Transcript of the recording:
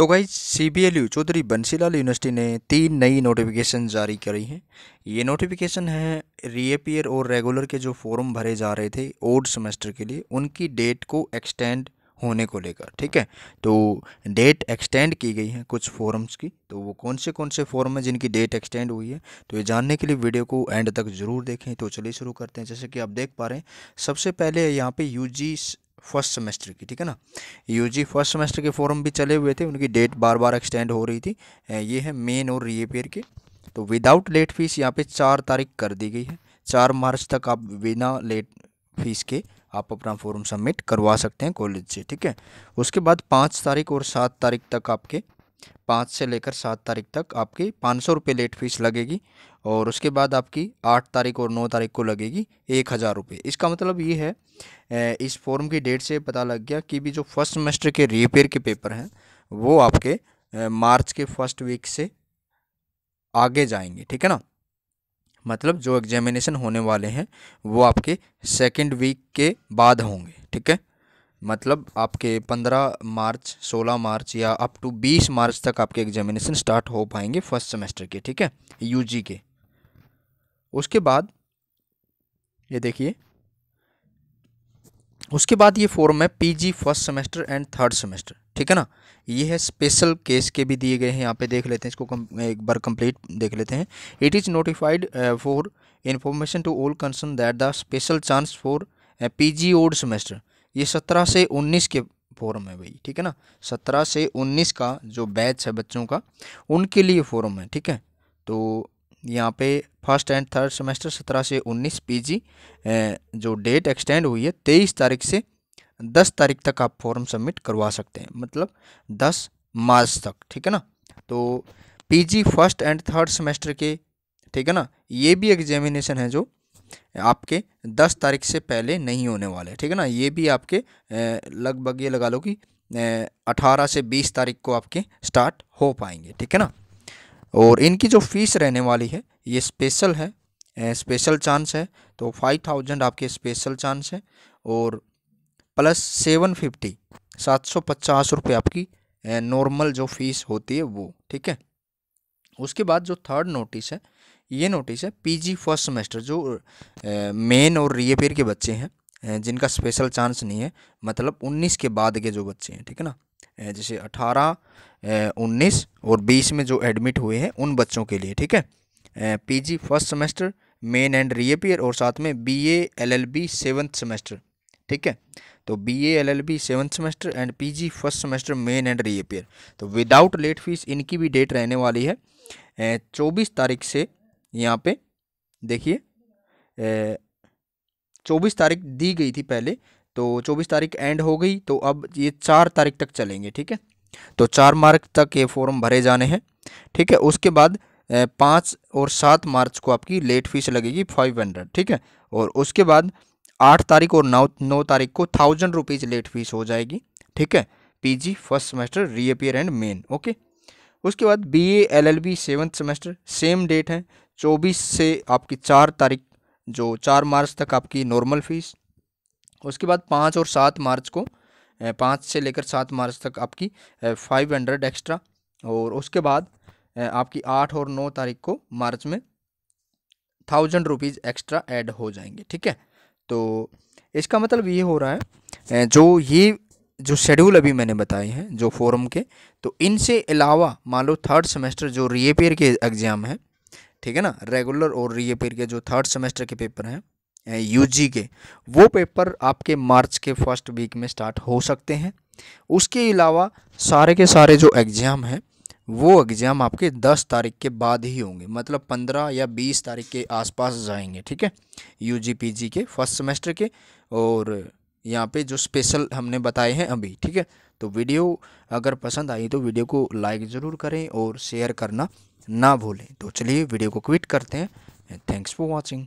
तो गाई C B L U Chaudhary Bansilal university ने तीन नई नोटिफिकेशन जारी करी हैं ये नोटिफिकेशन है रीअपियर और रेगुलर के जो फॉर्म भरे जा रहे थे ओड सेमेस्टर के लिए उनकी डेट को एक्सटेंड होने को लेकर ठीक है तो डेट एक्सटेंड की गई है कुछ फॉर्म्स की तो वो कौन से कौन से फॉर्म हैं जिनकी डेट एक्सटेंड हुई है तो ये जानने के लिए वीडियो को एंड तक ज़रूर देखें तो चलिए शुरू करते हैं जैसे कि आप देख पा रहे हैं सबसे पहले यहाँ पे यू जी फर्स्ट सेमेस्टर की ठीक है ना यूजी फर्स्ट सेमेस्टर के फॉर्म भी चले हुए थे उनकी डेट बार बार एक्सटेंड हो रही थी ये है मेन और रीअपेयर के तो विदाउट लेट फीस यहाँ पे चार तारीख कर दी गई है चार मार्च तक आप बिना लेट फीस के आप अपना फॉर्म सबमिट करवा सकते हैं कॉलेज से ठीक है उसके बाद पाँच तारीख और सात तारीख तक आपके पाँच से लेकर सात तारीख तक आपकी पाँच सौ रुपये लेट फीस लगेगी और उसके बाद आपकी आठ तारीख और नौ तारीख को लगेगी एक हज़ार रुपये इसका मतलब ये है इस फॉर्म की डेट से पता लग गया कि भी जो फर्स्ट सेमेस्टर के रिपेयर के पेपर हैं वो आपके मार्च के फर्स्ट वीक से आगे जाएंगे ठीक है ना मतलब जो एग्जामिनेशन होने वाले हैं वो आपके सेकेंड वीक के बाद होंगे ठीक है मतलब आपके 15 मार्च 16 मार्च या अप टू 20 मार्च तक आपके एग्जामिनेशन स्टार्ट हो पाएंगे फर्स्ट सेमेस्टर के ठीक है यूजी के उसके बाद ये देखिए उसके बाद ये फॉर्म है PG first semester and third semester ठीक है ना ये है स्पेशल केस के भी दिए गए हैं यहाँ पे देख लेते हैं इसको एक बार कंप्लीट देख लेते हैं it is notified for information to all concern that the special chance for P G odd semester ये सत्रह से उन्नीस के फोरम है भाई ठीक है ना सत्रह से उन्नीस का जो बैच है बच्चों का उनके लिए फोरम है ठीक है तो यहाँ पे फर्स्ट एंड थर्ड सेमेस्टर सत्रह से उन्नीस पीजी जो डेट एक्सटेंड हुई है तेईस तारीख से दस तारीख तक आप फॉर्म सबमिट करवा सकते हैं मतलब दस मार्च तक ठीक है ना तो PG first and third semester के ठीक है ना ये भी एग्जामिनेशन है जो आपके दस तारीख से पहले नहीं होने वाले ठीक है ना ये भी आपके लगभग ये लगा लो कि अठारह से बीस तारीख को आपके स्टार्ट हो पाएंगे ठीक है ना और इनकी जो फीस रहने वाली है ये स्पेशल है स्पेशल चांस है तो फाइव थाउजेंड आपके स्पेशल चांस है और प्लस सेवन फिफ्टी सात सौ पचास रुपये आपकी नॉर्मल जो फीस होती है वो ठीक है उसके बाद जो थर्ड नोटिस है ये नोटिस है पीजी फर्स्ट सेमेस्टर जो मेन और रीअपेयर के बच्चे हैं जिनका स्पेशल चांस नहीं है मतलब 19 के बाद के जो बच्चे हैं ठीक है ना जैसे 18, 19 और 20 में जो एडमिट हुए हैं उन बच्चों के लिए ठीक है PG first semester main and reappear और साथ में B A L L B seventh semester ठीक है तो B A L L B seventh semester and P G first semester main and reappear तो विदाउट लेट फीस इनकी भी date रहने वाली है चौबीस तारीख से यहाँ पे देखिए चौबीस तारीख दी गई थी पहले तो चौबीस तारीख एंड हो गई तो अब ये चार तारीख तक चलेंगे ठीक है तो चार मार्च तक ये फॉर्म भरे जाने हैं ठीक है उसके बाद पाँच और सात मार्च को आपकी लेट फीस लगेगी फाइव हंड्रेड ठीक है और उसके बाद आठ तारीख और नौ नौ तारीख को थाउजेंड रुपीज़ लेट फीस हो जाएगी ठीक है PG first semester reappear and main okay उसके बाद BA LLB seventh semester same date है चौबीस से आपकी चार तारीख जो चार मार्च तक आपकी नॉर्मल फीस उसके बाद पाँच और सात मार्च को पाँच से लेकर सात मार्च तक आपकी फाइव हंड्रेड एक्स्ट्रा और उसके बाद आपकी आठ और नौ तारीख को मार्च में थाउजेंड रुपीज़ एक्स्ट्रा ऐड हो जाएंगे ठीक है तो इसका मतलब ये हो रहा है जो ये जो शेड्यूल अभी मैंने बताए हैं जो फॉरम के तो इनसे अलावा मान लो थर्ड सेमेस्टर जो रीअपेयर के एग्ज़ाम हैं ठीक है ना रेगुलर और रीअपेयर के जो थर्ड सेमेस्टर के पेपर हैं यूजी के वो पेपर आपके मार्च के फर्स्ट वीक में स्टार्ट हो सकते हैं उसके अलावा सारे के सारे जो एग्ज़ाम हैं वो एग्ज़ाम आपके दस तारीख के बाद ही होंगे मतलब पंद्रह या बीस तारीख के आसपास जाएंगे ठीक है यू जी पी जी के फर्स्ट सेमेस्टर के और यहाँ पे जो स्पेशल हमने बताए हैं अभी ठीक है तो वीडियो अगर पसंद आई तो वीडियो को लाइक ज़रूर करें और शेयर करना ना भूलें तो चलिए वीडियो को क्विट करते हैं थैंक्स फॉर वॉचिंग